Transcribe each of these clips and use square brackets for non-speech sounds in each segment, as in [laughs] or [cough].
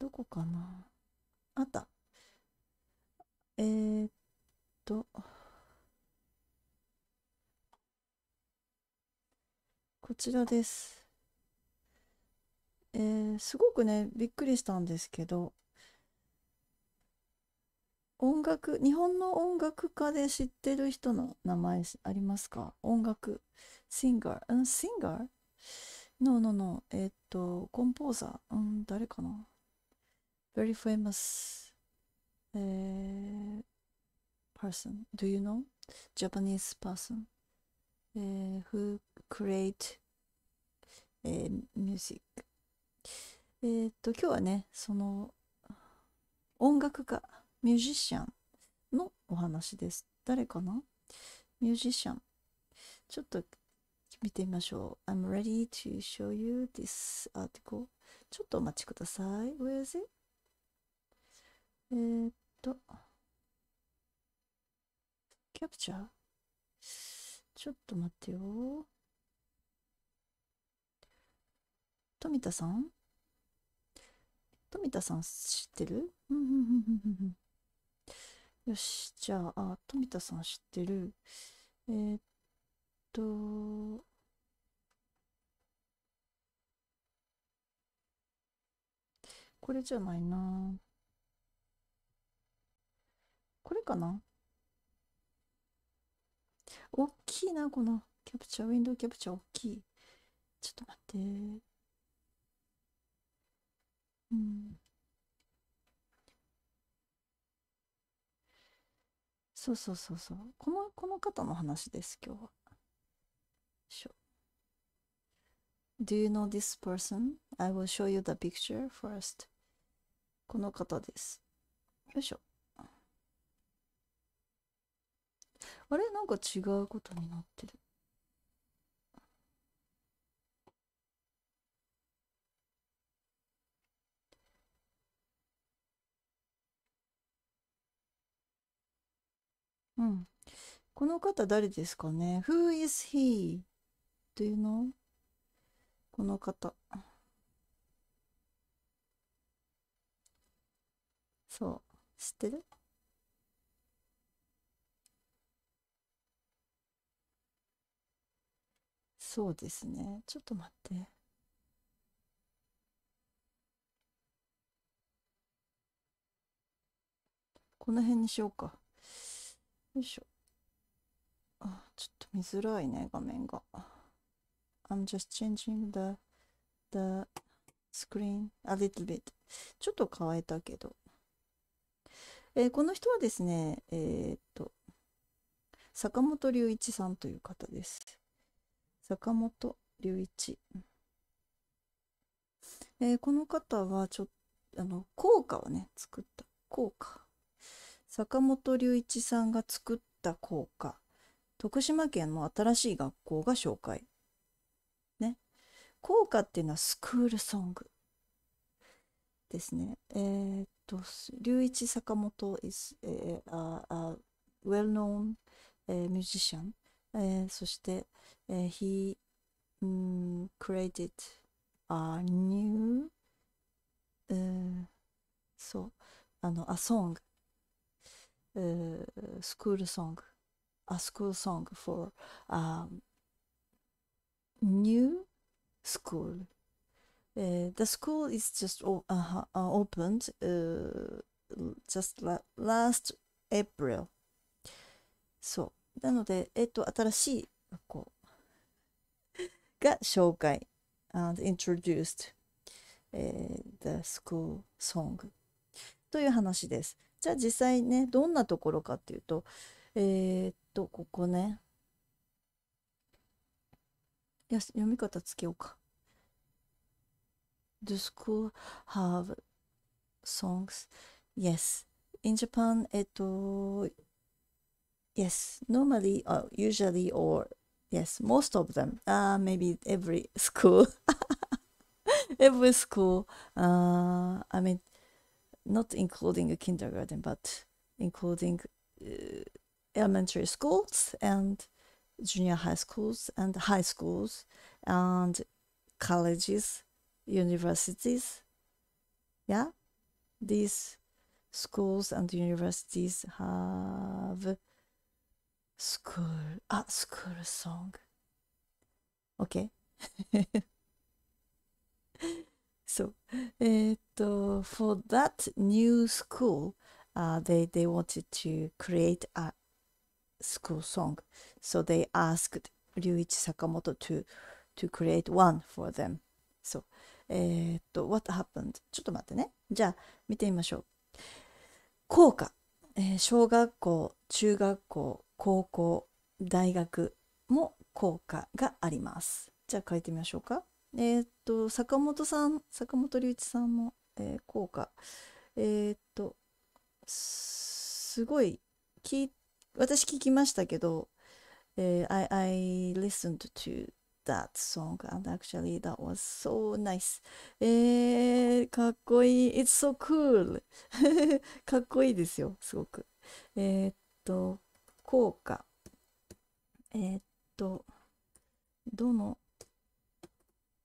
どこかなあったえー、っとこちらです。えー、すごくねびっくりしたんですけど音楽日本の音楽家で知ってる人の名前ありますか音楽シンガーうんシンガーノーノーノーえっとコンポーザーうん誰かな very famous uh, person. Do you know Japanese person uh, who create uh, music? えっと今日はねその音楽家ミュージシャンのお話です。誰かなミュージシャン。ちょっと見てみましょう。I'm ready to show you this article. ちょっとお待ちください。Where is it? えー、っと、キャプチャーちょっと待ってよ。富田さん富田さん知ってるよし、じゃあ、あ、富田さん知ってる。えー、っと、これじゃないな。これかな大きいな、このキャプチャー、ウィンドウキャプチャー大きい。ちょっと待って。うん。そうそうそうそう。この、この方の話です、今日は。しょ。Do you know this person? I will show you the picture first. この方です。よいしょ。あれなんか違うことになってる。うん。この方誰ですかね ?Who is he? Do you know? この方。そう。知ってるそうですねちょっと待ってこの辺にしようかよいしょあちょっと見づらいね画面が I'm just changing the the screen a little bit ちょっと変えたけど、えー、この人はですねえー、っと坂本龍一さんという方です坂本龍一、えー、この方はちょあの効果をね作った効果坂本龍一さんが作った効果徳島県の新しい学校が紹介ね効果っていうのはスクールソングですねえー、っと龍一坂本 is a, a, a well-known musician And um, mm, created a new、えー、そうあの uh, a uh, school song a school song for a um, new uh, The school is just opened just la last April so. なので、えっと、新しい学校が紹介 and introduced、えー、the school song という話です。じゃあ実際ね、どんなところかっていうと、えー、っと、ここね。読み方つけようか。The school have songs? Yes. In Japan, えっと、Yes, normally or uh, usually or yes, most of them. Uh, maybe every [laughs] school. [laughs] every school. Uh, I mean, not including a kindergarten, but including uh, elementary schools and junior high schools and high schools and colleges, universities. Yeah, these schools and universities have スクール、あ、スクールソング。OK? そう。えっと、for that new school,、uh, they, they wanted to create a school song. So they asked k 一坂本 to, to create one for them. そう。えっと、what happened? ちょっと待ってね。じゃあ、見てみましょう。校歌。えー、小学校、中学校、高校大学も効果がありますじゃあ書いてみましょうかえー、っと坂本さん坂本龍一さんも、えー、効果えー、っとすごいき私聞きましたけど、えー、I, I listened to that song and actually that was so nice えー、かっこいい It's so cool [laughs] かっこいいですよすごくえー、っと効果えー、っとどの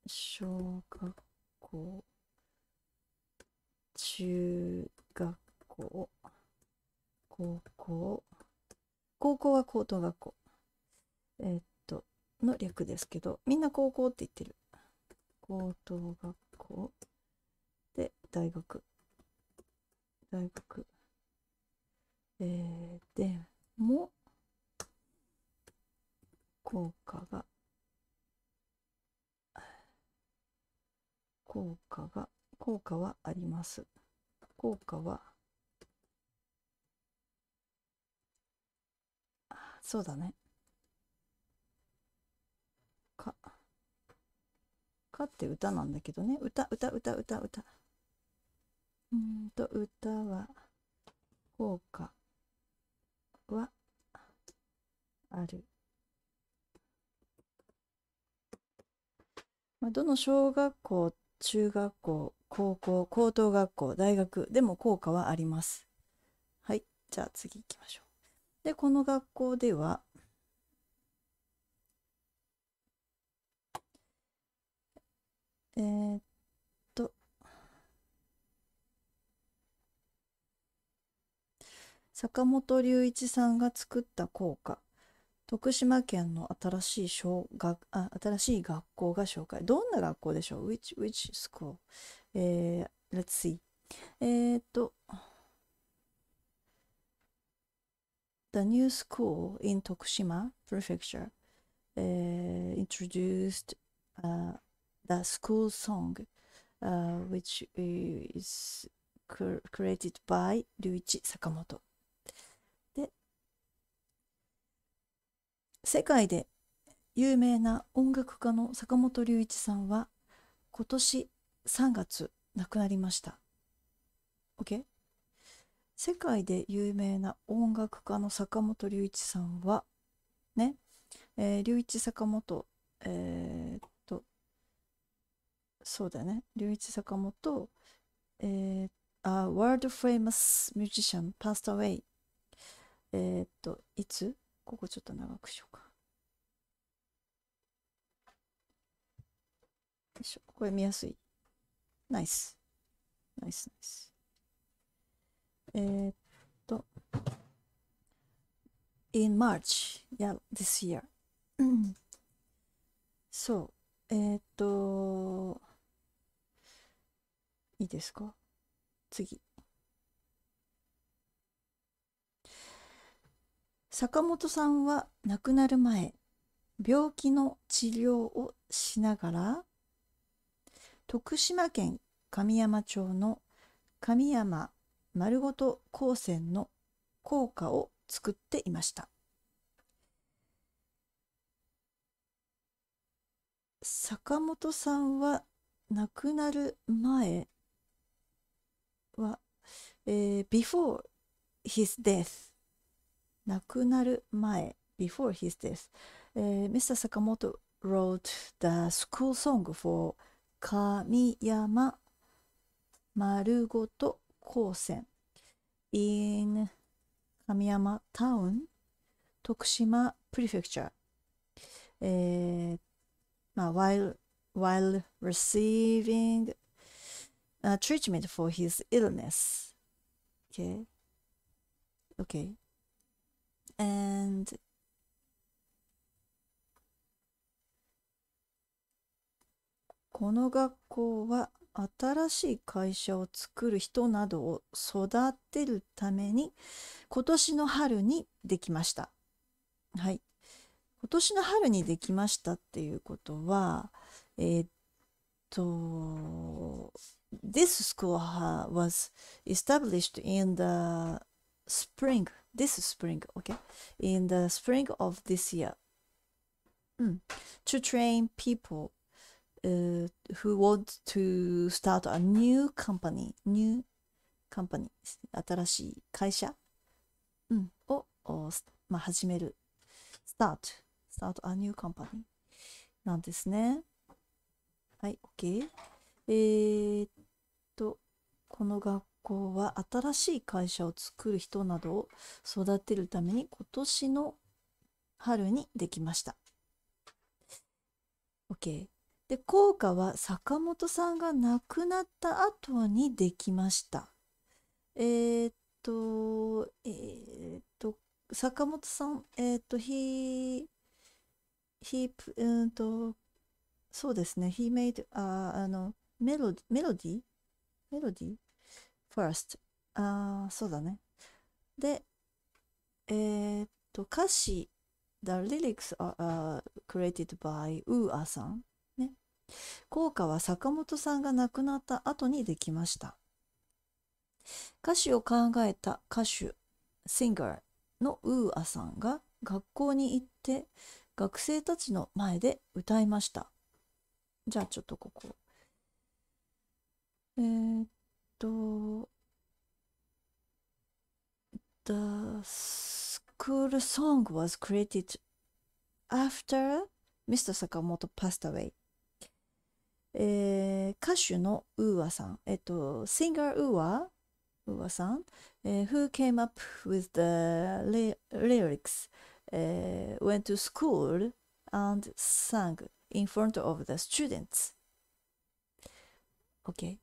小学校中学校高校高校は高等学校えー、っとの略ですけどみんな高校って言ってる高等学校で大学大学えー、でも効果が効果が効果はあります効果はそうだねかかって歌なんだけどね歌歌歌歌歌うんと歌は効果はある。まあ、どの小学校、中学校、高校、高等学校、大学でも効果はあります。はい。じゃあ次行きましょう。で、この学校では、えー、坂本龍一さんが作った校歌徳島県の新しい小学あ新しい学校が紹介どんな学校でしょう ?Which, which school? えー、let's see えっと The new school in Tokushima Prefecture、uh, introduced、uh, the school song、uh, which is created by 龍一坂本世界で有名な音楽家の坂本龍一さんは今年3月亡くなりました。OK? 世界で有名な音楽家の坂本龍一さんはね、えー、龍一坂本えー、っとそうだね龍一坂本えー、あ world famous musician passed away えー、っといつここちょっと長くしようか。よいしょ。これ見やすい。ナイス。ナイスナイス。えー、っと。in March, yeah, this year. そう。えっと、いいですか次。坂本さんは亡くなる前病気の治療をしながら徳島県神山町の神山丸ごと高専の校歌を作っていました坂本さんは亡くなる前は、えー、before his death 亡くなる前 before his death、えー、Mr. Sakamoto wrote the school song for 神山丸ごと高専 in 神山タウン徳島プリフェクチャー、えーまあ、while, while receiving a treatment for his illness okay okay and この学校は新しい会社を作る人などを育てるために今年の春にできました。はい。今年の春にできましたっていうことは、えー、っと、This school was established in the spring this spring, okay, in the spring of this year, mm. to train people uh, who want to start a new company, new company, 新しい会社、うん、を、まあ、始める。start, start a new company なんですね。はい、OK。えー、っと、この学校は新しい会社を作る人などを育てるために今年の春にできました。OK。で、効果は坂本さんが亡くなった後にできました。えー、っと、えー、っと、坂本さん、えー、っと、he, h うんと、そうですね、he made, ああの、メロディ、メロディメロディ first. あそうだね。で、えー、っと、歌詞、The lyrics are、uh, created by ウーアさん。ね。効果は坂本さんが亡くなった後にできました。歌詞を考えた歌手、singer のウーアさんが学校に行って学生たちの前で歌いました。じゃあちょっとここ。えー、と、The school song was created after Mr. Sakamoto passed away. えー、歌手のウーアさん、えっと、singer ウーア、ウーアさん、えー、who came up with the lyrics、えー、went to school and sang in front of the students. OK。a y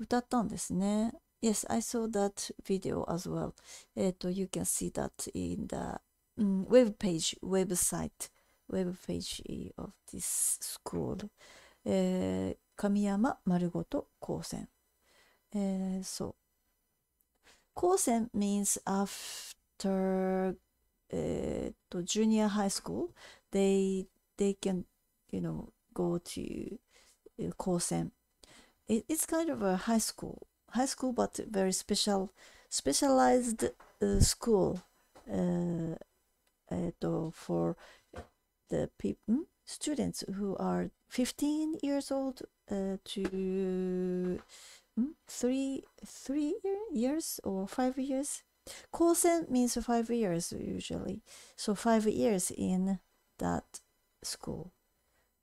歌ったんですね。Yes, I saw that video as well. えっ、と、you can see that in the、um, web page, website, web page of this school. えー、神山丸ごと高専。えー、そう。高専 means after えっと、junior high school, they, they can, you know, go to 高専。it, it's kind of a high school high school but very special specialized uh, school uh, for the people hmm? students who are 15 years old uh, to hmm? three three years or five years kosen means five years usually so five years in that school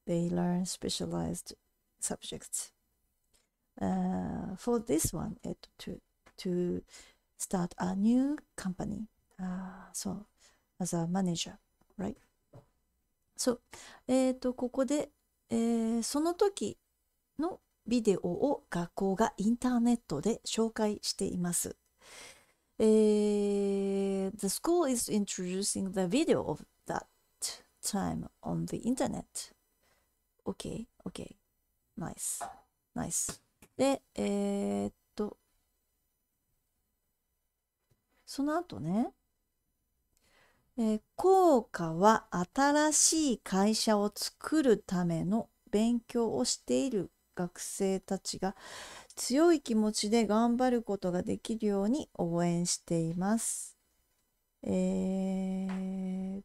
they learn specialized subjects uh, for this one it to to start a new company uh, so as a manager right so えっ、とここで、えー、その時のビデオを学校がインターネットで紹介しています。えー、the school is introducing the video of that time on the internet. Okay, okay. Nice, nice. で、えー、っと、その後ね、えー、効果は新しい会社を作るための勉強をしている学生たちが強い気持ちで頑張ることができるように応援しています。えー、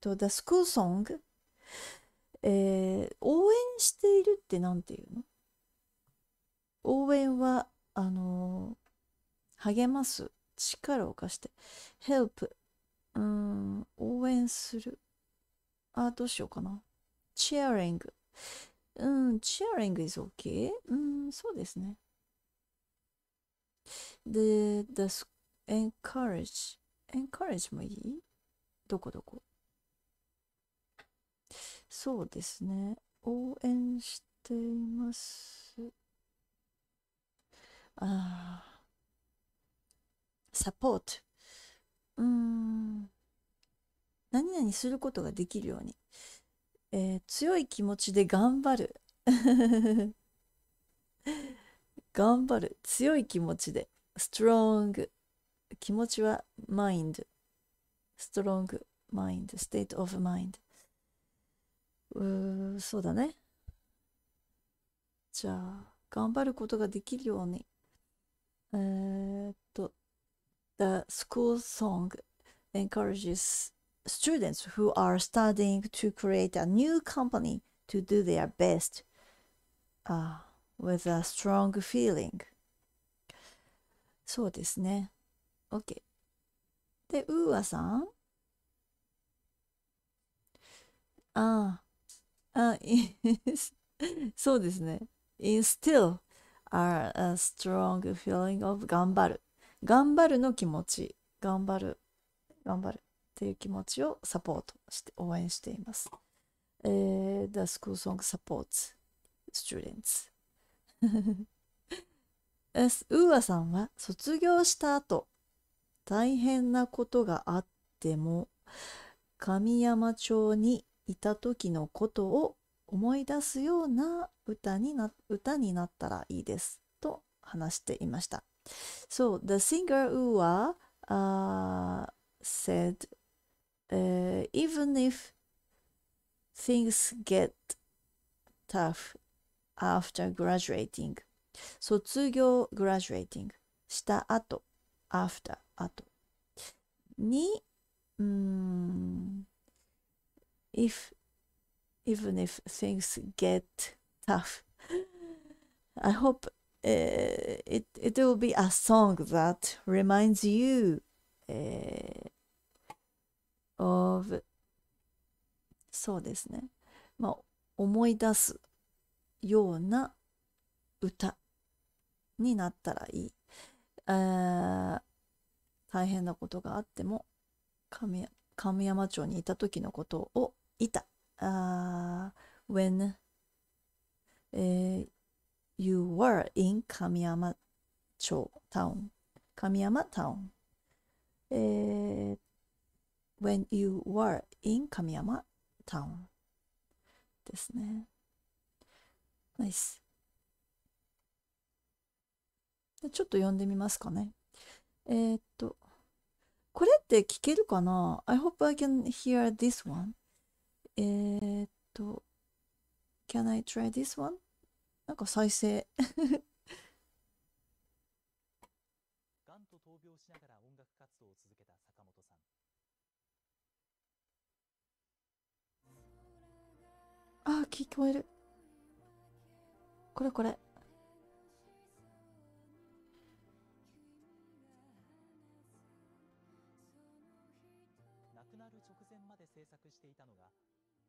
と、The School Song、えー、応援しているって何て言うの応援はあの励ます力を貸して help うん応援するあどうしようかな cheering うん cheering is okay うんそうですねで the encourage encourage もいいどこどこそうですね応援していますあサポート。うーん。何々することができるように。えー、強い気持ちで頑張る。[laughs] 頑張る。強い気持ちで。ストロング。気持ちは mind。strong mind。state of mind。うーそうだね。じゃあ、頑張ることができるように。uh, the school song encourages students who are studying to create a new company to do their best uh, with a strong feeling. そうですね。OK。で、ウーアさんああ。あ、そうですね。instill [laughs] are a strong feeling of 頑張る。頑張るの気持ち。頑張る。頑張る。っていう気持ちをサポートして、応援しています。えー、The school song supports students. ウ [laughs] ーアさんは卒業した後、大変なことがあっても、神山町にいた時のことを思い出すような歌にな歌になったらいいですと話していました。So the singer Uwa、uh, said、uh, even if things get tough after graduating 卒業 graduating した後 after 後にうん if even if things get t u [laughs] I hope uh, it, it will be a song that reminds you uh, of そうですね、まあ、思い出すような歌になったらいい、えー、大変なことがあっても神神山町にいた時のことをいた、uh, when えー、You were in 神山町 town 神山 town、えー、When you were in 神山 town ですねナイスちょっと読んでみますかねえー、っとこれって聞けるかな ?I hope I can hear this one えー、っと Can I try this one? なんか再生がんと闘病しながら音楽活動を続けた坂本さん。あー、聞こえる。これこれ。なくなる直前まで制作していたのが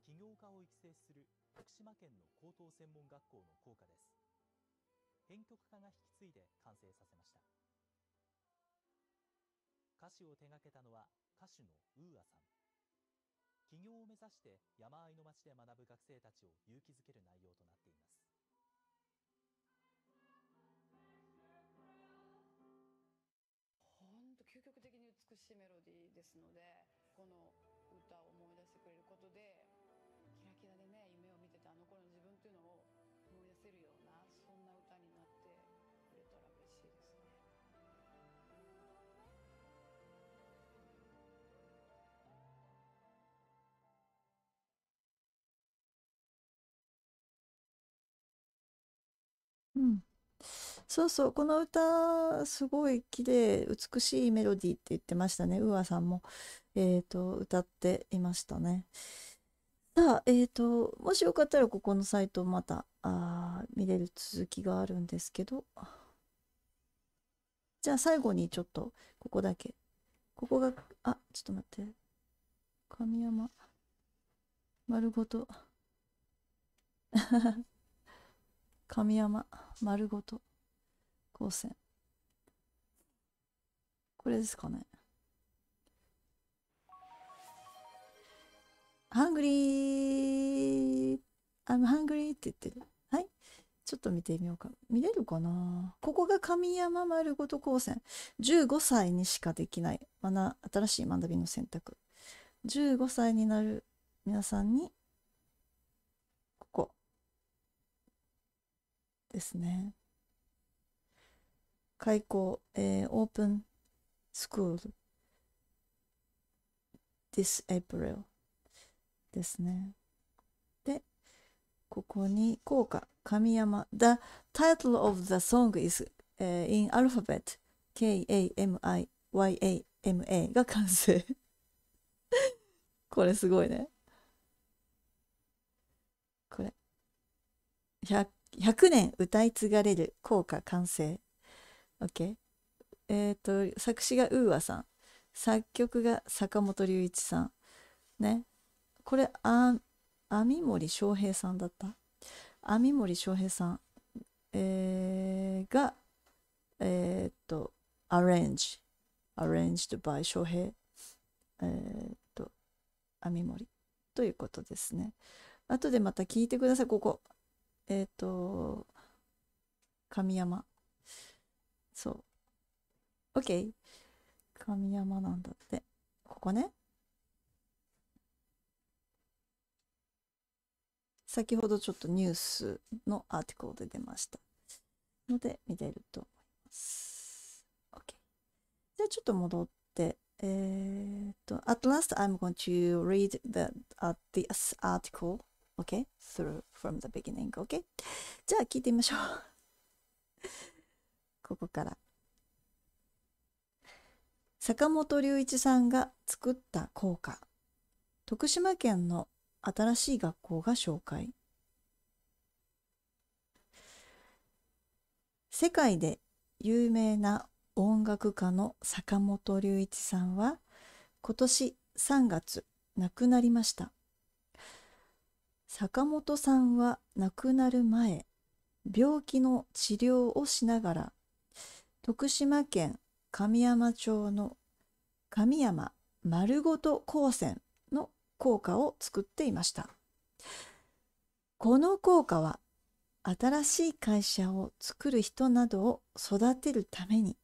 起業家を育成する福島県の高等専門学校の校歌です。編曲家が引き継いで完成させました。歌詞を手掛けたのは歌手のウーアさん。起業を目指して山あいの町で学ぶ学生たちを勇気づける内容となっています。本当究極的に美しいメロディーですのでこの歌を思い出してくれることでうん、そうそうこの歌すごい綺麗美しいメロディーって言ってましたねウーアさんも、えーと、歌っていましたね。さあ、えーと、もしよかったらここのサイトまたあ見れる続きがあるんですけどじゃあ最後にちょっとここだけここがあちょっと待って神山丸ごと。神山丸ごと光線これですかねハングリー I'm hungry って言ってるはいちょっと見てみようか見れるかなここが神山丸ごと光線15歳にしかできない、ま、新しい学びの選択15歳になる皆さんにですね。開校、えー、オープンスクール this April ですね。で、ここにこうか、神山。The title of the song is、uh, in alphabet K-A-M-I-Y-A-M-A が完成。これすごいね。これ。100 100年歌い継がれる効果完成 OK えっ、ー、と作詞がウーアさん作曲が坂本龍一さんねこれあ網森翔平さんだった網森翔平さん、えー、がえっ、ー、とアレンジアレンジドバイ翔平えっと網森ということですね後でまた聞いてくださいここえっ、ー、と、神山。そう。OK。神山なんだって。ここね。先ほどちょっとニュースのアーティクルで出ました。ので、見れると思います。OK。じゃあちょっと戻って。えっ、ー、と、At last I'm going to read the,、uh, this article o k Through from the beginning. o k じゃあ聞いてみましょう。[laughs] ここから。坂本龍一さんが作った校歌。徳島県の新しい学校が紹介。世界で有名な音楽家の坂本龍一さんは今年3月亡くなりました。坂本さんは亡くなる前病気の治療をしながら徳島県神山町の神山丸ごと高専の効果を作っていましたこの効果は新しい会社を作る人などを育てるために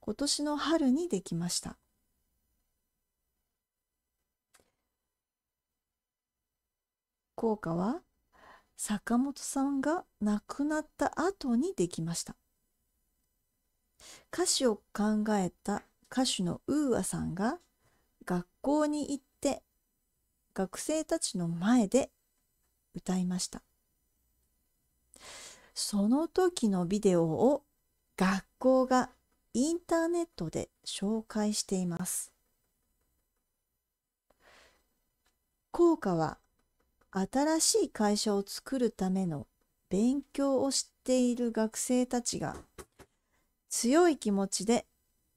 今年の春にできました効果は坂本さんが亡くなった後にできました歌詞を考えた歌手のウーアさんが学校に行って学生たちの前で歌いましたその時のビデオを学校がインターネットで紹介しています効果は新しい会社を作るための勉強をしている学生たちが強い気持ちで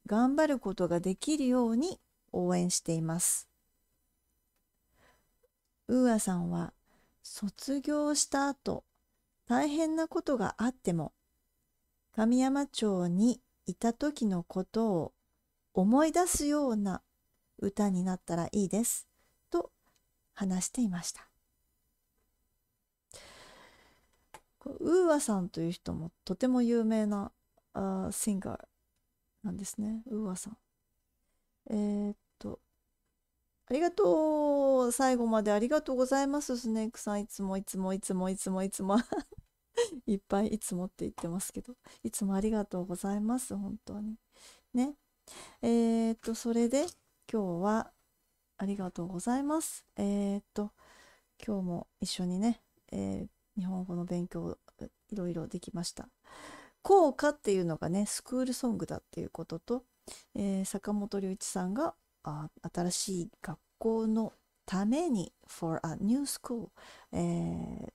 頑張ることができるように応援しています。ウーアさんは卒業した後大変なことがあっても神山町にいた時のことを思い出すような歌になったらいいですと話していました。ウーアさんという人もとても有名なあシンガーなんですねウーアさん。えー、っとありがとう最後までありがとうございますスネークさんいつもいつもいつもいつもいつも [laughs] いっぱいいつもって言ってますけどいつもありがとうございます本当に。ね。えー、っとそれで今日はありがとうございます。えー、っと今日も一緒にね、えー日本語の勉強いろいろできました。効果っていうのがねスクールソングだっていうことと、えー、坂本龍一さんがあ新しい学校のために for a new school、えー、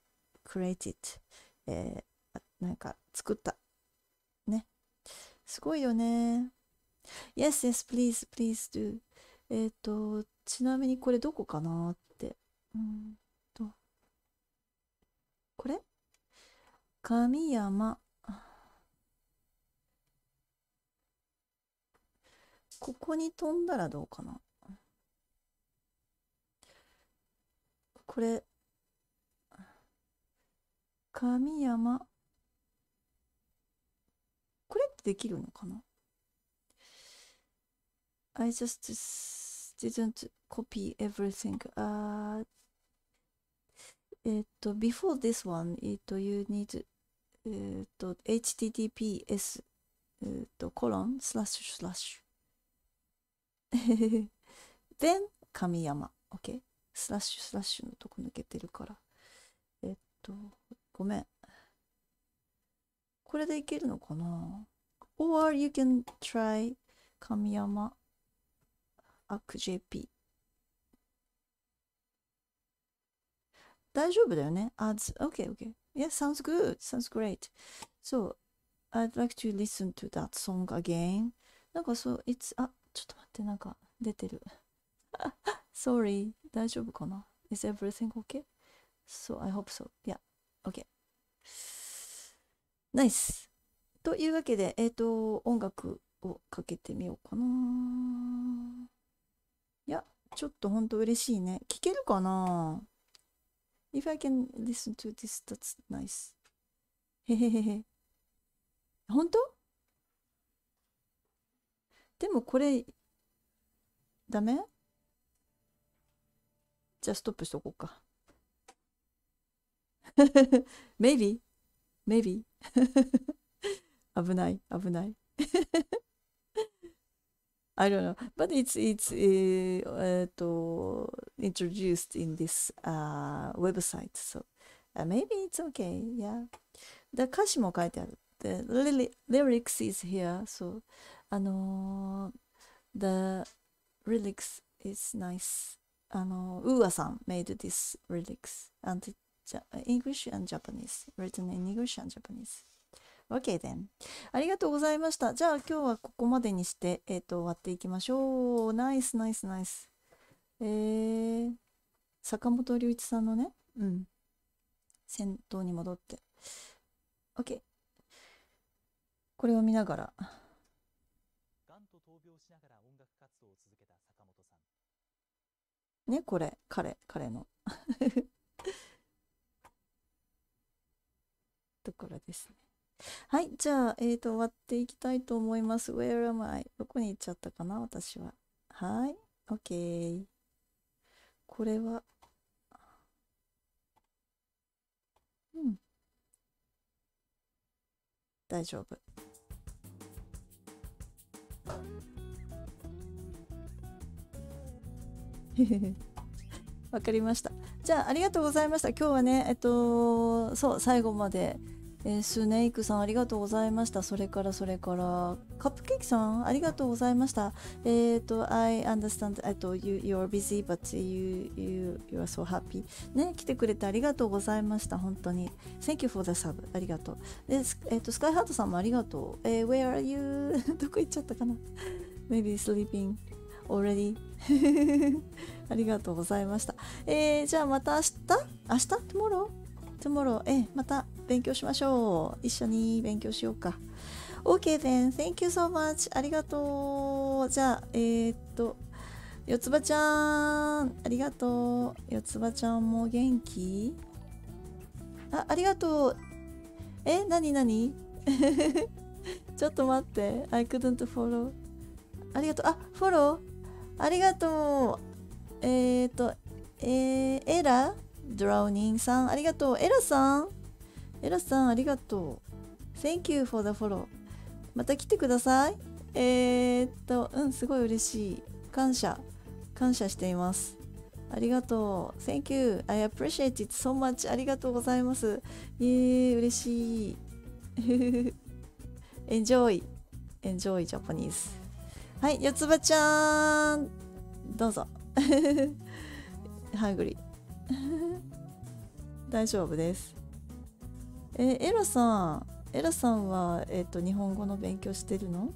created、えー、なんか作ったねすごいよね Yes, yes, please, please do えっ、ー、とちなみにこれどこかなって、うん神山ここに飛んだらどうかなこれ神山これってできるのかな ?I just didn't copy everything. あえっと、before this one, it, you need えっ、と、https、えっ、と、コロン、スラッシュ、スラッシュ。then [laughs] 神山。OK? スラッシュ、スラッシュのとこ抜けてるから。えっ、と、ごめん。これでいけるのかな ?or you can try 神山 acjp。大丈夫だよね ?ads。OK, OK. Yeah, sounds good. Sounds great. So, I'd like to listen to that song again. なんかそう、i t あ、ちょっと待って、なんか出てる。Sorry, 大丈夫かな ?Is everything okay? So, I hope so. Yeah, okay. Nice. というわけで、えっ、ー、と、音楽をかけてみようかな。いや、ちょっと本当嬉しいね。聞けるかな If I can listen to this, that's nice. へへへへ。本当でもこれ、ダメじゃあストップしとこうか。maybe, maybe. 危ない、危ない。I don't know, but it's it's uh, uh, to introduced in this uh, website, so uh, maybe it's okay. Yeah, the The lyrics is here, so あの the lyrics is nice. Ano Uwa-san made this lyrics and English and Japanese written in English and Japanese. OK then. ありがとうございました。じゃあ今日はここまでにして、えっ、ー、と、終わっていきましょう。ナイスナイスナイス。えー、坂本龍一さんのね、うん。先頭に戻って。OK。これを見ながら。がんと闘病しながら音楽活動を続けた坂本さん。ね、これ、彼、彼の。[laughs] ところですね。はい、じゃあ、えーと、終わっていきたいと思います。Where am I? どこに行っちゃったかな、私は。はい、OK。これは、うん。大丈夫。[laughs] わかりました。じゃあ、ありがとうございました。今日はね、えっと、そう、最後まで。えー、スネイクさんありがとうございました。それからそれからカップケーキさんありがとうございました。えっ、ー、と I understand I told you you're busy but you you you are so happy ね来てくれてありがとうございました本当に Thank you for the sub ありがとう。でえっ、ー、とスカイハートさんもありがとう。えー、Where are you [laughs] どこ行っちゃったかな Maybe sleeping already [laughs] ありがとうございました。えー、じゃあまた明日明日 tomorrow tomorrow えー、また勉強しましょう一緒に勉強しようか OK then thank you so much ありがとうじゃあえー、っと四つ葉ちゃんありがとう四つ葉ちゃんも元気あありがとうえなになにちょっと待って I couldn't follow ありがとうあフォローありがとうえー、っとえー、エラドラウニンさんありがとうエラさんエラさんありがとう Thank you for the follow また来てくださいえー、っとうんすごい嬉しい感謝感謝していますありがとう Thank you I appreciate it so much ありがとうございますえー、嬉しい [laughs] Enjoy Enjoy Japanese はい四つ葉ちゃんどうぞ u [laughs] n グリ y [laughs] 大丈夫ですえエラさんエラさんは、えーと、日本語の勉強してるの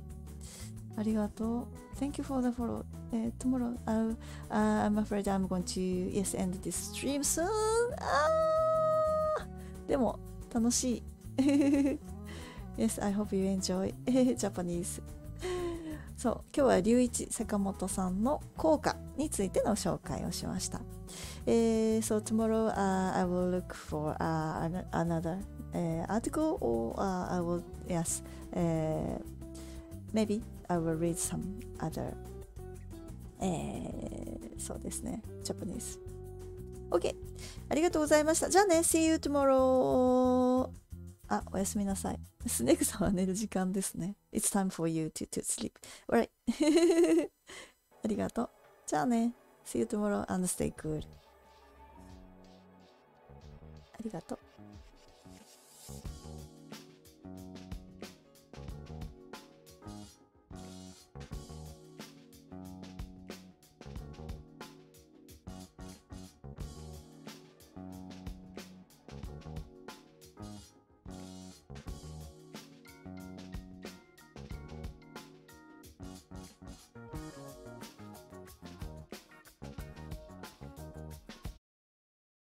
ありがとう。Thank you for the follow. えー、tomorrow, uh, uh, I'm afraid I'm going to yes, end this stream soon. あでも、楽しい。yes, I hope you enjoy Japanese. そう今日は隆一坂本さんの効果についての紹介をしました。えー、so tomorrow、uh, I will look for、uh, another、uh, article or、uh, I will yes、uh, maybe I will read some other、え h そうですね Japanese。OK ありがとうございました。じゃあね See you tomorrow あおやすみなさい。スネークさんは寝る時間ですね。It's time for you to, to sleep. Alright. [laughs] ありがとう。じゃあね。See you tomorrow and stay cool. ありがとう。